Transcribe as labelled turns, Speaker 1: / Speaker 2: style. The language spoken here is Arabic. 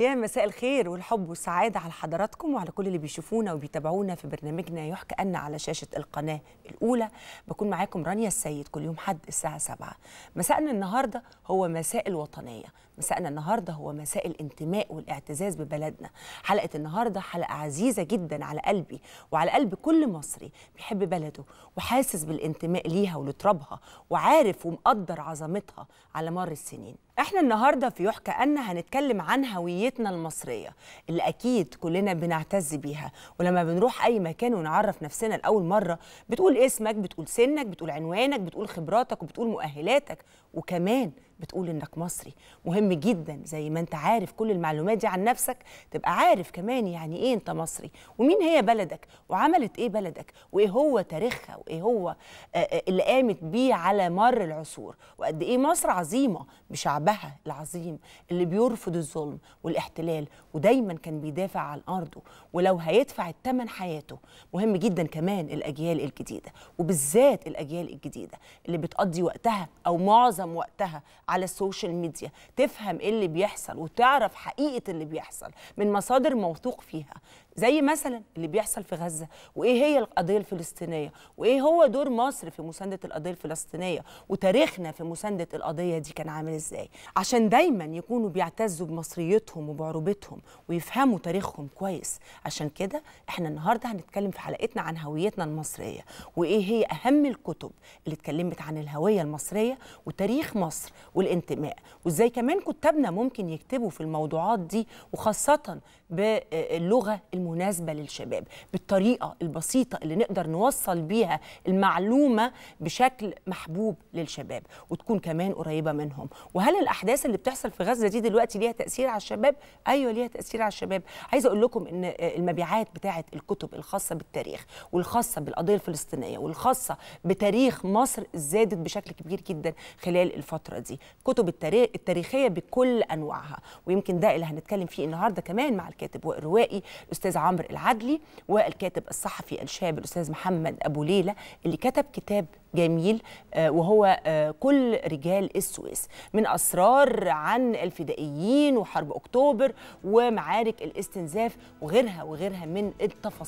Speaker 1: يا مساء الخير والحب والسعادة على حضراتكم وعلى كل اللي بيشوفونا وبيتابعونا في برنامجنا يحكى أن على شاشة القناة الأولى بكون معاكم رانيا السيد كل يوم حد الساعة 7 مساءنا النهاردة هو مساء الوطنية مساءنا النهاردة هو مساء الانتماء والاعتزاز ببلدنا حلقة النهاردة حلقة عزيزة جدا على قلبي وعلى قلب كل مصري بيحب بلده وحاسس بالانتماء ليها ولترابها وعارف ومقدر عظمتها على مر السنين احنا النهارده في يحكى ان هنتكلم عن هويتنا المصريه اللي اكيد كلنا بنعتز بيها ولما بنروح اي مكان ونعرف نفسنا لاول مره بتقول اسمك بتقول سنك بتقول عنوانك بتقول خبراتك وبتقول مؤهلاتك وكمان بتقول انك مصري مهم جدا زي ما انت عارف كل المعلومات دي عن نفسك تبقى عارف كمان يعني ايه انت مصري ومين هي بلدك وعملت ايه بلدك وايه هو تاريخها وايه هو آه، آه، اللي قامت بيه على مر العصور وقد ايه مصر عظيمه بشعبها العظيم اللي بيرفض الظلم والاحتلال ودايما كان بيدافع عن ارضه ولو هيدفع الثمن حياته مهم جدا كمان الاجيال الجديده وبالذات الاجيال الجديده اللي بتقضي وقتها او معظم وقتها على السوشيال ميديا تفهم ايه اللي بيحصل وتعرف حقيقه اللي بيحصل من مصادر موثوق فيها زي مثلا اللي بيحصل في غزه وايه هي القضيه الفلسطينيه وايه هو دور مصر في مسانده القضيه الفلسطينيه وتاريخنا في مسانده القضيه دي كان عامل ازاي عشان دايما يكونوا بيعتزوا بمصريتهم وبعروبتهم ويفهموا تاريخهم كويس عشان كده احنا النهارده هنتكلم في حلقتنا عن هويتنا المصريه وايه هي اهم الكتب اللي اتكلمت عن الهويه المصريه وتاريخ مصر والانتماء وازاي كمان كتابنا ممكن يكتبوا في الموضوعات دي وخاصه باللغه الم المناسبه للشباب بالطريقه البسيطه اللي نقدر نوصل بيها المعلومه بشكل محبوب للشباب وتكون كمان قريبه منهم وهل الاحداث اللي بتحصل في غزه دي دلوقتي ليها تاثير على الشباب ايوه ليها تاثير على الشباب عايزه اقول لكم ان آه، المبيعات بتاعه الكتب الخاصه بالتاريخ والخاصه بالقضيه الفلسطينيه والخاصه بتاريخ مصر زادت بشكل كبير جدا خلال الفتره دي كتب التاريخ التاريخيه بكل انواعها ويمكن ده اللي هنتكلم فيه النهارده كمان مع الكاتب والروائي الاستاذ الاستاذ عمرو العدلي والكاتب الصحفي الشاب الاستاذ محمد ابو ليلى اللي كتب كتاب جميل آه، وهو آه، كل رجال السويس من اسرار عن الفدائيين وحرب اكتوبر ومعارك الاستنزاف وغيرها وغيرها من التفاصيل